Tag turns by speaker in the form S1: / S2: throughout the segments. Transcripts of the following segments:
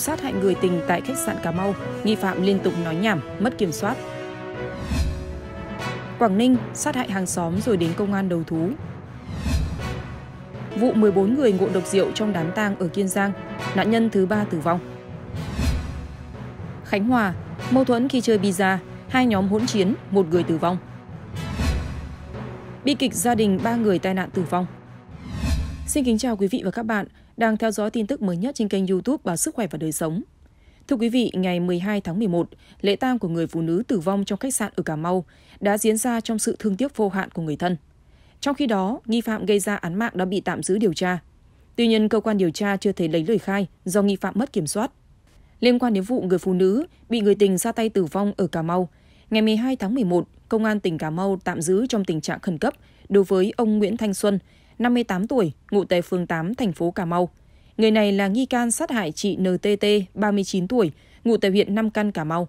S1: sát hại người tình tại khách sạn Cà Mau, nghi phạm liên tục nói nhảm, mất kiểm soát. Quảng Ninh sát hại hàng xóm rồi đến công an đầu thú. Vụ 14 người ngộ độc rượu trong đám tang ở Kiên Giang, nạn nhân thứ ba tử vong. Khánh Hòa, mâu thuẫn khi chơi pizza, hai nhóm hỗn chiến, một người tử vong. Bi kịch gia đình ba người tai nạn tử vong. Xin kính chào quý vị và các bạn đang theo dõi tin tức mới nhất trên kênh YouTube Báo Sức khỏe và đời sống. Thưa quý vị, ngày 12 tháng 11, lễ tang của người phụ nữ tử vong trong khách sạn ở Cà Mau đã diễn ra trong sự thương tiếc vô hạn của người thân. Trong khi đó, nghi phạm gây ra án mạng đã bị tạm giữ điều tra. Tuy nhiên, cơ quan điều tra chưa thể lấy lời khai do nghi phạm mất kiểm soát. Liên quan đến vụ người phụ nữ bị người tình ra tay tử vong ở Cà Mau, ngày 12 tháng 11, Công an tỉnh Cà Mau tạm giữ trong tình trạng khẩn cấp đối với ông Nguyễn Thanh Xuân, 58 tuổi, ngụ tại phường 8, thành phố Cà Mau. Người này là nghi can sát hại chị NTT, 39 tuổi, ngụ tại huyện Nam Căn, Cà Mau.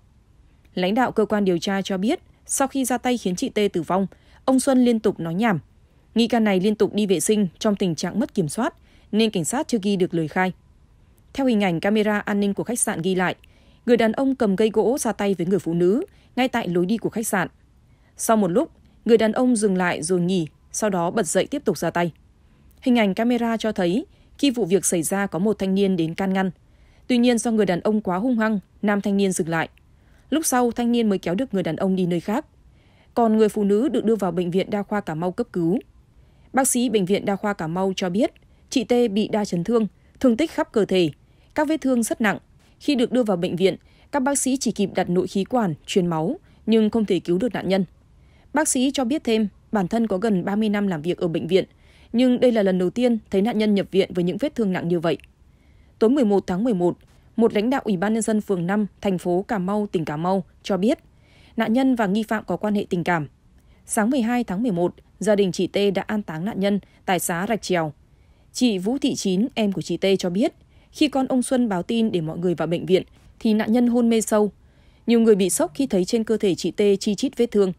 S1: Lãnh đạo cơ quan điều tra cho biết, sau khi ra tay khiến chị T tử vong, ông Xuân liên tục nói nhảm. Nghi can này liên tục đi vệ sinh trong tình trạng mất kiểm soát, nên cảnh sát chưa ghi được lời khai. Theo hình ảnh camera an ninh của khách sạn ghi lại, người đàn ông cầm cây gỗ ra tay với người phụ nữ ngay tại lối đi của khách sạn. Sau một lúc, người đàn ông dừng lại rồi nghỉ sau đó bật dậy tiếp tục ra tay. Hình ảnh camera cho thấy khi vụ việc xảy ra có một thanh niên đến can ngăn. Tuy nhiên do người đàn ông quá hung hăng, nam thanh niên dừng lại. Lúc sau, thanh niên mới kéo được người đàn ông đi nơi khác. Còn người phụ nữ được đưa vào Bệnh viện Đa khoa Cà Mau cấp cứu. Bác sĩ Bệnh viện Đa khoa Cà Mau cho biết, chị T bị đa chấn thương, thương tích khắp cơ thể, các vết thương rất nặng. Khi được đưa vào bệnh viện, các bác sĩ chỉ kịp đặt nội khí quản, truyền máu, nhưng không thể cứu được nạn nhân. Bác sĩ cho biết thêm, bản thân có gần 30 năm làm việc ở bệnh viện, nhưng đây là lần đầu tiên thấy nạn nhân nhập viện với những vết thương nặng như vậy. Tối 11 tháng 11, một lãnh đạo Ủy ban nhân dân phường 5, thành phố Cà Mau, tỉnh Cà Mau cho biết nạn nhân và nghi phạm có quan hệ tình cảm. Sáng 12 tháng 11, gia đình chị T đã an táng nạn nhân tại xã Rạch Trèo. Chị Vũ Thị Chín, em của chị T cho biết, khi con ông Xuân báo tin để mọi người vào bệnh viện thì nạn nhân hôn mê sâu. Nhiều người bị sốc khi thấy trên cơ thể chị T chi chít vết thương.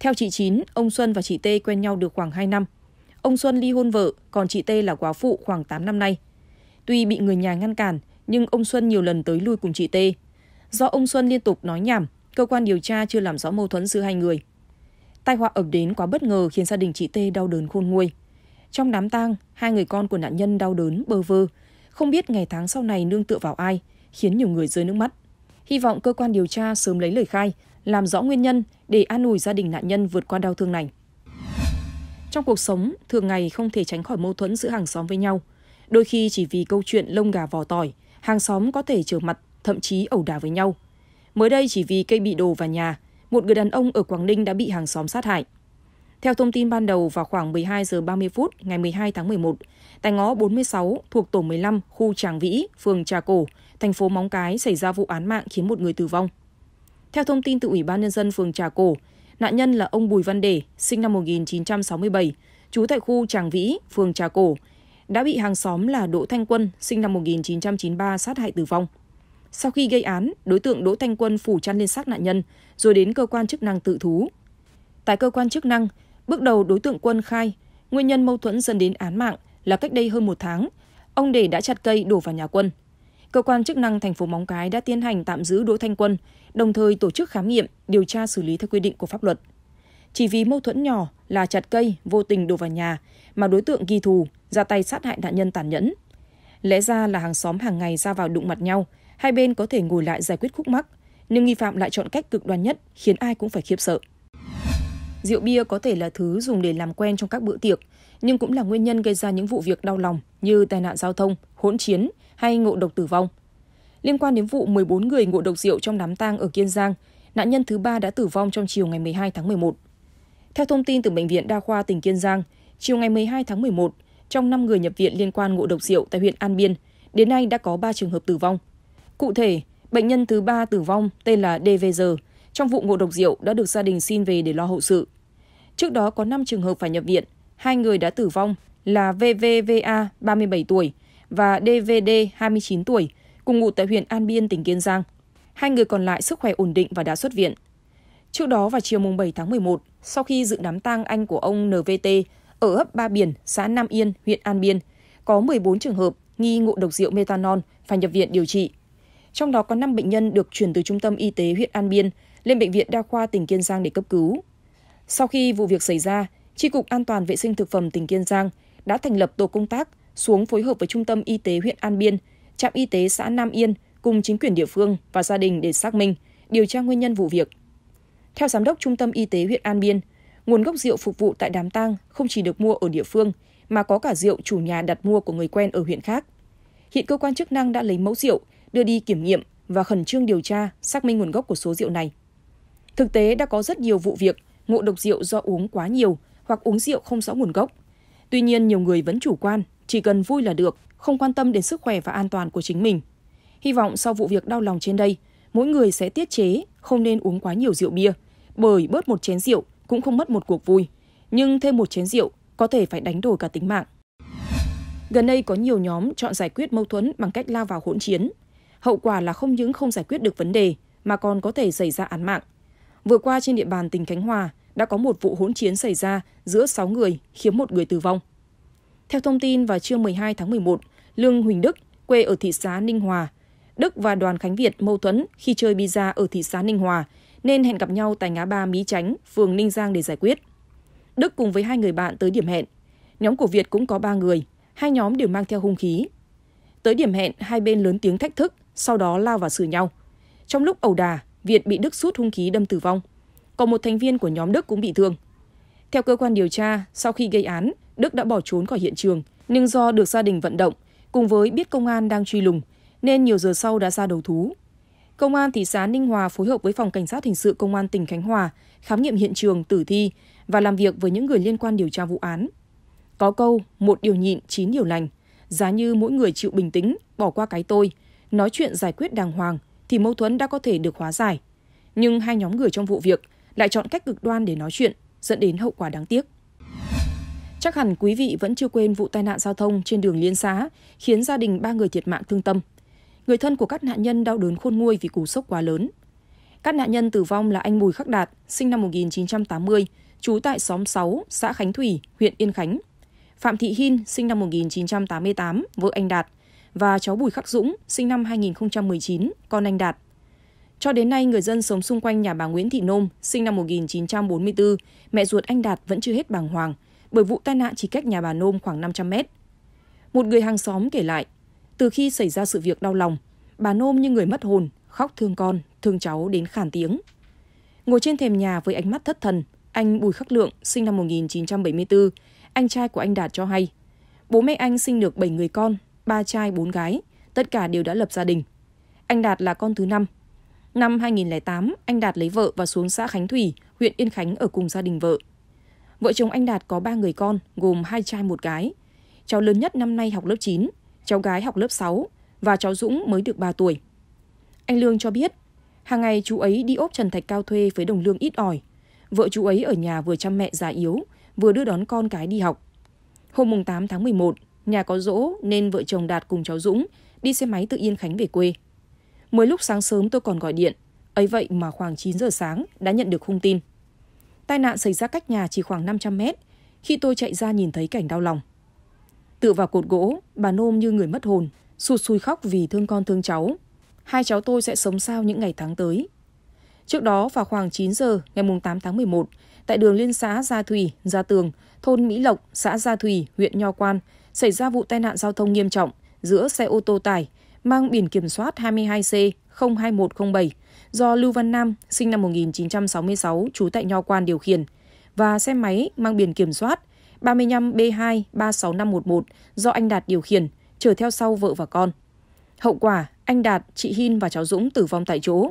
S1: Theo chị Chín, ông Xuân và chị T quen nhau được khoảng 2 năm. Ông Xuân ly hôn vợ, còn chị T là quá phụ khoảng 8 năm nay. Tuy bị người nhà ngăn cản, nhưng ông Xuân nhiều lần tới lui cùng chị T. Do ông Xuân liên tục nói nhảm, cơ quan điều tra chưa làm rõ mâu thuẫn giữa hai người. Tai họa ập đến quá bất ngờ khiến gia đình chị T đau đớn khôn nguôi. Trong đám tang, hai người con của nạn nhân đau đớn bơ vơ, không biết ngày tháng sau này nương tựa vào ai, khiến nhiều người rơi nước mắt. Hy vọng cơ quan điều tra sớm lấy lời khai làm rõ nguyên nhân để an ủi gia đình nạn nhân vượt qua đau thương này. Trong cuộc sống, thường ngày không thể tránh khỏi mâu thuẫn giữa hàng xóm với nhau. Đôi khi chỉ vì câu chuyện lông gà vò tỏi, hàng xóm có thể trở mặt, thậm chí ẩu đả với nhau. Mới đây chỉ vì cây bị đổ vào nhà, một người đàn ông ở Quảng Ninh đã bị hàng xóm sát hại. Theo thông tin ban đầu vào khoảng 12 giờ 30 phút ngày 12 tháng 11, tại ngõ 46 thuộc tổ 15, khu Tràng Vĩ, phường Trà Cổ, thành phố Móng Cái xảy ra vụ án mạng khiến một người tử vong. Theo thông tin từ Ủy ban Nhân dân phường Trà Cổ, nạn nhân là ông Bùi Văn Đề, sinh năm 1967, trú tại khu Tràng Vĩ, phường Trà Cổ, đã bị hàng xóm là Đỗ Thanh Quân, sinh năm 1993 sát hại tử vong. Sau khi gây án, đối tượng Đỗ Thanh Quân phủ chăn lên xác nạn nhân rồi đến cơ quan chức năng tự thú. Tại cơ quan chức năng, bước đầu đối tượng Quân khai, nguyên nhân mâu thuẫn dẫn đến án mạng là cách đây hơn một tháng, ông Đề đã chặt cây đổ vào nhà Quân. Cơ quan chức năng thành phố Móng Cái đã tiến hành tạm giữ Đỗ Thanh Quân đồng thời tổ chức khám nghiệm, điều tra xử lý theo quy định của pháp luật. Chỉ vì mâu thuẫn nhỏ là chặt cây vô tình đổ vào nhà mà đối tượng ghi thù, ra tay sát hại nạn nhân tàn nhẫn. Lẽ ra là hàng xóm hàng ngày ra vào đụng mặt nhau, hai bên có thể ngồi lại giải quyết khúc mắc, nhưng nghi phạm lại chọn cách cực đoan nhất khiến ai cũng phải khiếp sợ. Rượu bia có thể là thứ dùng để làm quen trong các bữa tiệc, nhưng cũng là nguyên nhân gây ra những vụ việc đau lòng như tai nạn giao thông, hỗn chiến hay ngộ độc tử vong – liên quan đến vụ 14 người ngộ độc rượu trong đám tang ở Kiên Giang, nạn nhân thứ ba đã tử vong trong chiều ngày 12 tháng 11. Theo thông tin từ Bệnh viện Đa khoa tỉnh Kiên Giang, chiều ngày 12 tháng 11, trong 5 người nhập viện liên quan ngộ độc rượu tại huyện An Biên, đến nay đã có 3 trường hợp tử vong. Cụ thể, bệnh nhân thứ ba tử vong tên là DVG trong vụ ngộ độc rượu đã được gia đình xin về để lo hậu sự. Trước đó có 5 trường hợp phải nhập viện, hai người đã tử vong là VVVA 37 tuổi và DVD 29 tuổi cùng ngụ tại huyện An Biên, tỉnh Kiên Giang. Hai người còn lại sức khỏe ổn định và đã xuất viện. Trước đó vào chiều mùng 7 tháng 11, sau khi dự đám tang anh của ông NVT ở ấp Ba Biển, xã Nam Yên, huyện An Biên, có 14 trường hợp nghi ngộ độc rượu methanol phải nhập viện điều trị. Trong đó có 5 bệnh nhân được chuyển từ trung tâm y tế huyện An Biên lên bệnh viện đa khoa tỉnh Kiên Giang để cấp cứu. Sau khi vụ việc xảy ra, Tri cục An toàn vệ sinh thực phẩm tỉnh Kiên Giang đã thành lập tổ công tác xuống phối hợp với trung tâm y tế huyện An Biên trạm y tế xã Nam Yên cùng chính quyền địa phương và gia đình để xác minh, điều tra nguyên nhân vụ việc. Theo giám đốc trung tâm y tế huyện An Biên, nguồn gốc rượu phục vụ tại đám tang không chỉ được mua ở địa phương mà có cả rượu chủ nhà đặt mua của người quen ở huyện khác. Hiện cơ quan chức năng đã lấy mẫu rượu, đưa đi kiểm nghiệm và khẩn trương điều tra, xác minh nguồn gốc của số rượu này. Thực tế đã có rất nhiều vụ việc ngộ độc rượu do uống quá nhiều hoặc uống rượu không rõ nguồn gốc. Tuy nhiên nhiều người vẫn chủ quan, chỉ cần vui là được không quan tâm đến sức khỏe và an toàn của chính mình. Hy vọng sau vụ việc đau lòng trên đây, mỗi người sẽ tiết chế, không nên uống quá nhiều rượu bia, bởi bớt một chén rượu cũng không mất một cuộc vui, nhưng thêm một chén rượu có thể phải đánh đổi cả tính mạng. Gần đây có nhiều nhóm chọn giải quyết mâu thuẫn bằng cách lao vào hỗn chiến. Hậu quả là không những không giải quyết được vấn đề mà còn có thể xảy ra án mạng. Vừa qua trên địa bàn tỉnh Khánh Hòa đã có một vụ hỗn chiến xảy ra giữa 6 người khiến một người tử vong. Theo thông tin vào trưa 12 tháng 11, Lương Huỳnh Đức, quê ở thị xã Ninh Hòa, Đức và đoàn Khánh Việt mâu thuẫn khi chơi pizza ở thị xã Ninh Hòa nên hẹn gặp nhau tại ngã ba Mỹ Chánh, phường Ninh Giang để giải quyết. Đức cùng với hai người bạn tới điểm hẹn. Nhóm của Việt cũng có ba người, hai nhóm đều mang theo hung khí. Tới điểm hẹn, hai bên lớn tiếng thách thức, sau đó lao vào xử nhau. Trong lúc ẩu đà, Việt bị Đức sút hung khí đâm tử vong. Còn một thành viên của nhóm Đức cũng bị thương. Theo cơ quan điều tra, sau khi gây án, Đức đã bỏ trốn khỏi hiện trường, nhưng do được gia đình vận động, cùng với biết công an đang truy lùng, nên nhiều giờ sau đã ra đầu thú. Công an thị xã Ninh Hòa phối hợp với phòng cảnh sát hình sự công an tỉnh Khánh Hòa khám nghiệm hiện trường tử thi và làm việc với những người liên quan điều tra vụ án. Có câu một điều nhịn chín điều lành, giá như mỗi người chịu bình tĩnh, bỏ qua cái tôi, nói chuyện giải quyết đàng hoàng thì mâu thuẫn đã có thể được hóa giải. Nhưng hai nhóm người trong vụ việc lại chọn cách cực đoan để nói chuyện, dẫn đến hậu quả đáng tiếc. Chắc hẳn quý vị vẫn chưa quên vụ tai nạn giao thông trên đường Liên Xá khiến gia đình ba người thiệt mạng thương tâm. Người thân của các nạn nhân đau đớn khôn nguôi vì cú sốc quá lớn. Các nạn nhân tử vong là anh Bùi Khắc Đạt, sinh năm 1980, trú tại xóm 6, xã Khánh Thủy, huyện Yên Khánh. Phạm Thị Hin, sinh năm 1988, vợ anh Đạt, và cháu Bùi Khắc Dũng, sinh năm 2019, con anh Đạt. Cho đến nay, người dân sống xung quanh nhà bà Nguyễn Thị Nôm, sinh năm 1944, mẹ ruột anh Đạt vẫn chưa hết bàng hoàng bởi vụ tai nạn chỉ cách nhà bà Nôm khoảng 500 mét. Một người hàng xóm kể lại, từ khi xảy ra sự việc đau lòng, bà Nôm như người mất hồn, khóc thương con, thương cháu đến khàn tiếng. Ngồi trên thềm nhà với ánh mắt thất thần, anh Bùi Khắc Lượng, sinh năm 1974, anh trai của anh Đạt cho hay. Bố mẹ anh sinh được 7 người con, ba trai, bốn gái, tất cả đều đã lập gia đình. Anh Đạt là con thứ năm. Năm 2008, anh Đạt lấy vợ và xuống xã Khánh Thủy, huyện Yên Khánh ở cùng gia đình vợ. Vợ chồng anh Đạt có 3 người con, gồm hai trai một gái. Cháu lớn nhất năm nay học lớp 9, cháu gái học lớp 6 và cháu Dũng mới được 3 tuổi. Anh Lương cho biết, hàng ngày chú ấy đi ốp Trần Thạch Cao thuê với đồng lương ít ỏi. Vợ chú ấy ở nhà vừa chăm mẹ già yếu, vừa đưa đón con cái đi học. Hôm mùng 8 tháng 11, nhà có dỗ nên vợ chồng Đạt cùng cháu Dũng đi xe máy từ Yên Khánh về quê. Mới lúc sáng sớm tôi còn gọi điện, ấy vậy mà khoảng 9 giờ sáng đã nhận được hung tin. Tai nạn xảy ra cách nhà chỉ khoảng 500 mét, khi tôi chạy ra nhìn thấy cảnh đau lòng. Tựa vào cột gỗ, bà nôm như người mất hồn, sụt sùi khóc vì thương con thương cháu. Hai cháu tôi sẽ sống sao những ngày tháng tới. Trước đó vào khoảng 9 giờ ngày 8 tháng 11, tại đường liên xã Gia Thủy, Gia Tường, thôn Mỹ Lộc, xã Gia Thủy, huyện Nho Quan, xảy ra vụ tai nạn giao thông nghiêm trọng giữa xe ô tô tải mang biển kiểm soát 22C 02107 do Lưu Văn Nam, sinh năm 1966, trú tại Nho Quan điều khiển, và xe máy mang biển kiểm soát 35B2365511 do anh Đạt điều khiển, chở theo sau vợ và con. Hậu quả, anh Đạt, chị Hin và cháu Dũng tử vong tại chỗ.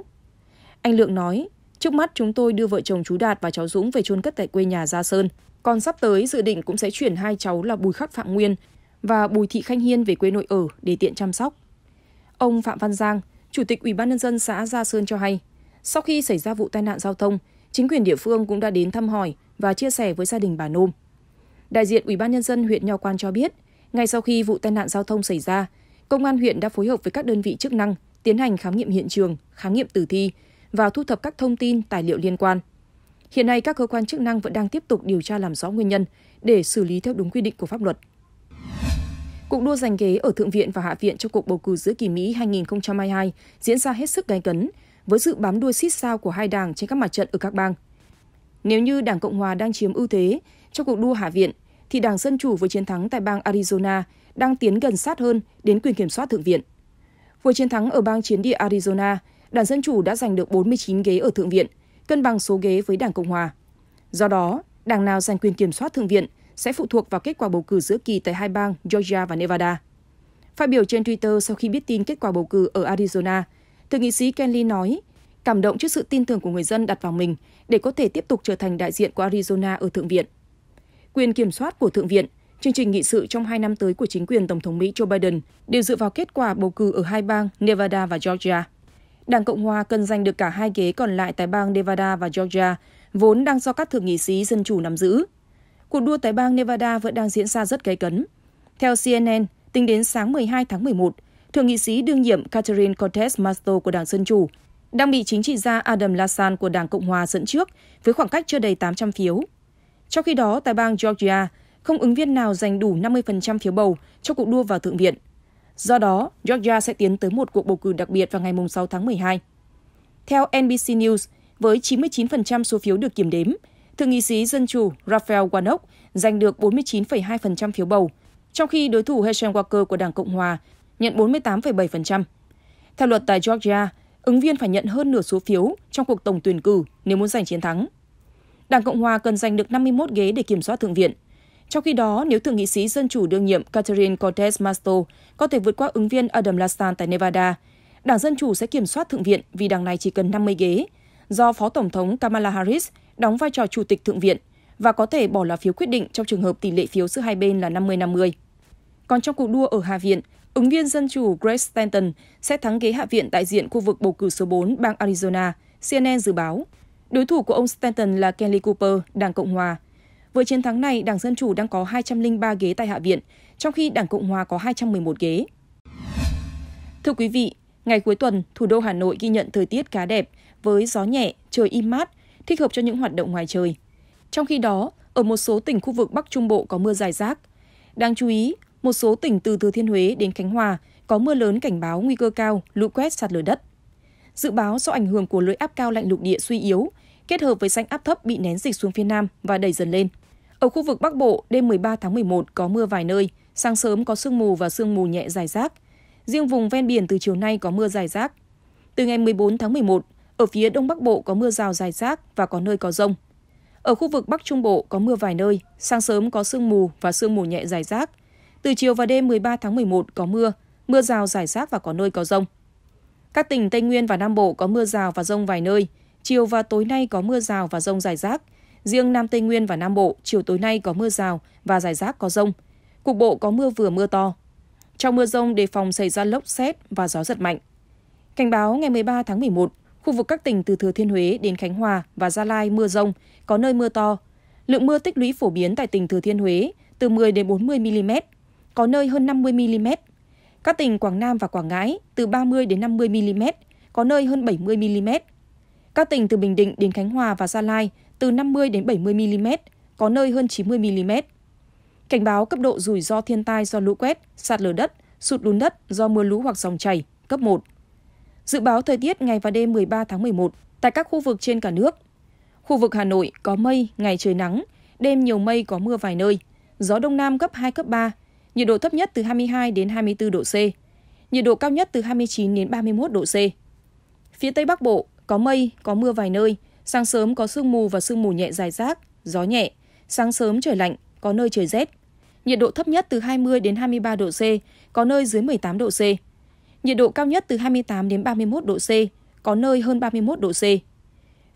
S1: Anh Lượng nói, trước mắt chúng tôi đưa vợ chồng chú Đạt và cháu Dũng về chôn cất tại quê nhà Gia Sơn. Còn sắp tới dự định cũng sẽ chuyển hai cháu là Bùi Khắc Phạm Nguyên và Bùi Thị Khanh Hiên về quê nội ở để tiện chăm sóc. Ông Phạm Văn Giang, Chủ tịch UBND xã Gia Sơn cho hay, sau khi xảy ra vụ tai nạn giao thông, chính quyền địa phương cũng đã đến thăm hỏi và chia sẻ với gia đình bà Nôm. Đại diện UBND huyện Nho Quan cho biết, ngay sau khi vụ tai nạn giao thông xảy ra, công an huyện đã phối hợp với các đơn vị chức năng tiến hành khám nghiệm hiện trường, khám nghiệm tử thi và thu thập các thông tin, tài liệu liên quan. Hiện nay các cơ quan chức năng vẫn đang tiếp tục điều tra làm rõ nguyên nhân để xử lý theo đúng quy định của pháp luật. Cuộc đua giành ghế ở Thượng viện và Hạ viện trong cuộc bầu cử giữa kỳ Mỹ 2022 diễn ra hết sức gay cấn, với sự bám đuôi xít sao của hai đảng trên các mặt trận ở các bang. Nếu như Đảng Cộng hòa đang chiếm ưu thế trong cuộc đua Hạ viện, thì Đảng Dân chủ với chiến thắng tại bang Arizona đang tiến gần sát hơn đến quyền kiểm soát Thượng viện. Với chiến thắng ở bang chiến địa Arizona, Đảng Dân chủ đã giành được 49 ghế ở Thượng viện, cân bằng số ghế với Đảng Cộng hòa. Do đó, đảng nào giành quyền kiểm soát Thượng viện sẽ phụ thuộc vào kết quả bầu cử giữa kỳ tại hai bang Georgia và Nevada. Phát biểu trên Twitter sau khi biết tin kết quả bầu cử ở Arizona, thượng nghị sĩ Ken nói, cảm động trước sự tin tưởng của người dân đặt vào mình để có thể tiếp tục trở thành đại diện của Arizona ở Thượng viện. Quyền kiểm soát của Thượng viện, chương trình nghị sự trong hai năm tới của chính quyền Tổng thống Mỹ Joe Biden đều dựa vào kết quả bầu cử ở hai bang Nevada và Georgia. Đảng Cộng hòa cần giành được cả hai ghế còn lại tại bang Nevada và Georgia, vốn đang do các thượng nghị sĩ dân chủ nắm giữ cuộc đua tại bang Nevada vẫn đang diễn ra rất gay cấn. Theo CNN, tính đến sáng 12 tháng 11, thượng nghị sĩ đương nhiệm Catherine Cortez Masto của Đảng Dân Chủ đang bị chính trị gia Adam Lasan của Đảng Cộng Hòa dẫn trước với khoảng cách chưa đầy 800 phiếu. Trong khi đó, tại bang Georgia, không ứng viên nào giành đủ 50% phiếu bầu cho cuộc đua vào Thượng viện. Do đó, Georgia sẽ tiến tới một cuộc bầu cử đặc biệt vào ngày 6 tháng 12. Theo NBC News, với 99% số phiếu được kiểm đếm, thượng nghị sĩ Dân Chủ Raphael Warnock giành được 49,2% phiếu bầu, trong khi đối thủ Herschel Walker của Đảng Cộng Hòa nhận 48,7%. Theo luật tại Georgia, ứng viên phải nhận hơn nửa số phiếu trong cuộc tổng tuyển cử nếu muốn giành chiến thắng. Đảng Cộng Hòa cần giành được 51 ghế để kiểm soát Thượng viện. Trong khi đó, nếu Thượng nghị sĩ Dân Chủ đương nhiệm Catherine Cortez Masto có thể vượt qua ứng viên Adam Lassan tại Nevada, Đảng Dân Chủ sẽ kiểm soát Thượng viện vì đảng này chỉ cần 50 ghế, do Phó Tổng thống Kamala Harris đóng vai trò chủ tịch thượng viện và có thể bỏ là phiếu quyết định trong trường hợp tỷ lệ phiếu giữa hai bên là 50-50. Còn trong cuộc đua ở Hạ viện, ứng viên dân chủ Greg Stanton sẽ thắng ghế Hạ viện đại diện khu vực bầu cử số 4 bang Arizona, CNN dự báo. Đối thủ của ông Stanton là Kelly Cooper, Đảng Cộng Hòa. Với chiến thắng này, Đảng Dân Chủ đang có 203 ghế tại Hạ viện, trong khi Đảng Cộng Hòa có 211 ghế. Thưa quý vị, ngày cuối tuần, thủ đô Hà Nội ghi nhận thời tiết khá đẹp với gió nhẹ, trời im mát thích hợp cho những hoạt động ngoài trời. Trong khi đó, ở một số tỉnh khu vực Bắc Trung Bộ có mưa dài rác. Đáng chú ý, một số tỉnh từ Thừa Thiên Huế đến Khánh Hòa có mưa lớn cảnh báo nguy cơ cao lũ quét sạt lở đất. Dự báo do ảnh hưởng của lưỡi áp cao lạnh lục địa suy yếu, kết hợp với rãnh áp thấp bị nén dịch xuống phía Nam và đẩy dần lên. Ở khu vực Bắc Bộ, đêm 13 tháng 11 có mưa vài nơi, sáng sớm có sương mù và sương mù nhẹ dài rác. Riêng vùng ven biển từ chiều nay có mưa dài rác. Từ ngày 14 tháng 11, ở phía Đông Bắc Bộ có mưa rào dài rác và có nơi có rông. Ở khu vực Bắc Trung Bộ có mưa vài nơi, sáng sớm có sương mù và sương mù nhẹ dài rác. Từ chiều và đêm 13 tháng 11 có mưa, mưa rào rải rác và có nơi có rông. Các tỉnh Tây Nguyên và Nam Bộ có mưa rào và rông vài nơi, chiều và tối nay có mưa rào và rông rải rác. Riêng Nam Tây Nguyên và Nam Bộ, chiều tối nay có mưa rào và rải rác có rông. Cục bộ có mưa vừa mưa to. Trong mưa rông đề phòng xảy ra lốc xét và gió giật mạnh. Cảnh báo ngày 13 tháng 11, khu vực các tỉnh từ thừa thiên huế đến khánh hòa và gia lai mưa rông có nơi mưa to lượng mưa tích lũy phổ biến tại tỉnh thừa thiên huế từ 10 đến 40 mm có nơi hơn 50 mm các tỉnh quảng nam và quảng ngãi từ 30 đến 50 mm có nơi hơn 70 mm các tỉnh từ bình định đến khánh hòa và gia lai từ 50 đến 70 mm có nơi hơn 90 mm cảnh báo cấp độ rủi ro thiên tai do lũ quét sạt lở đất sụt lún đất do mưa lũ hoặc dòng chảy cấp 1 Dự báo thời tiết ngày và đêm 13 tháng 11 tại các khu vực trên cả nước. Khu vực Hà Nội có mây, ngày trời nắng, đêm nhiều mây có mưa vài nơi, gió đông nam cấp 2 cấp 3, nhiệt độ thấp nhất từ 22 đến 24 độ C, nhiệt độ cao nhất từ 29 đến 31 độ C. Phía Tây Bắc Bộ có mây, có mưa vài nơi, sáng sớm có sương mù và sương mù nhẹ dài rác, gió nhẹ, sáng sớm trời lạnh, có nơi trời rét. Nhiệt độ thấp nhất từ 20 đến 23 độ C, có nơi dưới 18 độ C Nhiệt độ cao nhất từ 28 đến 31 độ C, có nơi hơn 31 độ C.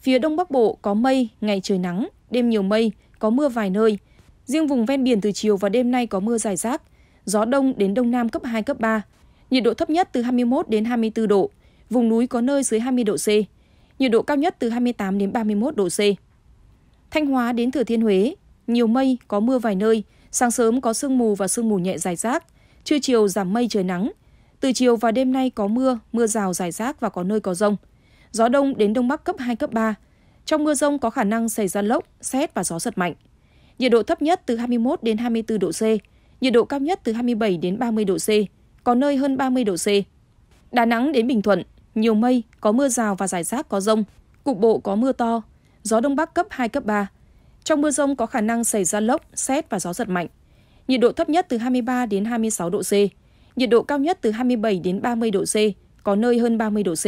S1: Phía Đông Bắc Bộ có mây, ngày trời nắng, đêm nhiều mây, có mưa vài nơi. Riêng vùng ven biển từ chiều và đêm nay có mưa rải rác, gió đông đến đông nam cấp 2 cấp 3. Nhiệt độ thấp nhất từ 21 đến 24 độ, vùng núi có nơi dưới 20 độ C. Nhiệt độ cao nhất từ 28 đến 31 độ C. Thanh Hóa đến Thừa Thiên Huế, nhiều mây, có mưa vài nơi, sáng sớm có sương mù và sương mù nhẹ dài rác, trưa chiều giảm mây trời nắng, từ chiều và đêm nay có mưa, mưa rào rải rác và có nơi có rông. Gió đông đến đông bắc cấp 2, cấp 3. Trong mưa rông có khả năng xảy ra lốc, xét và gió giật mạnh. Nhiệt độ thấp nhất từ 21 đến 24 độ C, nhiệt độ cao nhất từ 27 đến 30 độ C, có nơi hơn 30 độ C. Đà Nẵng đến Bình Thuận, nhiều mây, có mưa rào và rải rác có rông, cục bộ có mưa to, gió đông bắc cấp 2, cấp 3. Trong mưa rông có khả năng xảy ra lốc, xét và gió giật mạnh. Nhiệt độ thấp nhất từ 23 đến 26 độ C, nhiệt độ cao nhất từ 27 đến 30 độ C, có nơi hơn 30 độ C.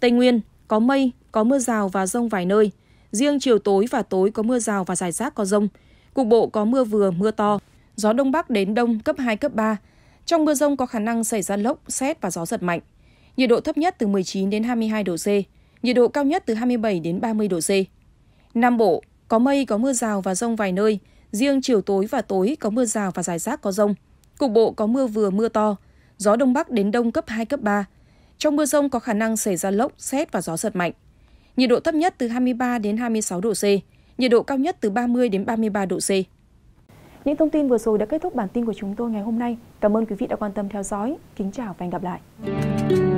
S1: Tây Nguyên, có mây, có mưa rào và rông vài nơi. Riêng chiều tối và tối có mưa rào và rải rác có rông. Cục bộ có mưa vừa, mưa to. Gió Đông Bắc đến Đông cấp 2, cấp 3. Trong mưa rông có khả năng xảy ra lốc, xét và gió giật mạnh. Nhiệt độ thấp nhất từ 19 đến 22 độ C. Nhiệt độ cao nhất từ 27 đến 30 độ C. Nam Bộ, có mây, có mưa rào và rông vài nơi. Riêng chiều tối và tối có mưa rào và rải rác có rông. Cục bộ có mưa vừa mưa to, gió đông bắc đến đông cấp 2, cấp 3. Trong mưa rông có khả năng xảy ra lốc, xét và gió giật mạnh. Nhiệt độ thấp nhất từ 23 đến 26 độ C, nhiệt độ cao nhất từ 30 đến 33 độ C. Những thông tin vừa rồi đã kết thúc bản tin của chúng tôi ngày hôm nay. Cảm ơn quý vị đã quan tâm theo dõi. Kính chào và hẹn gặp lại.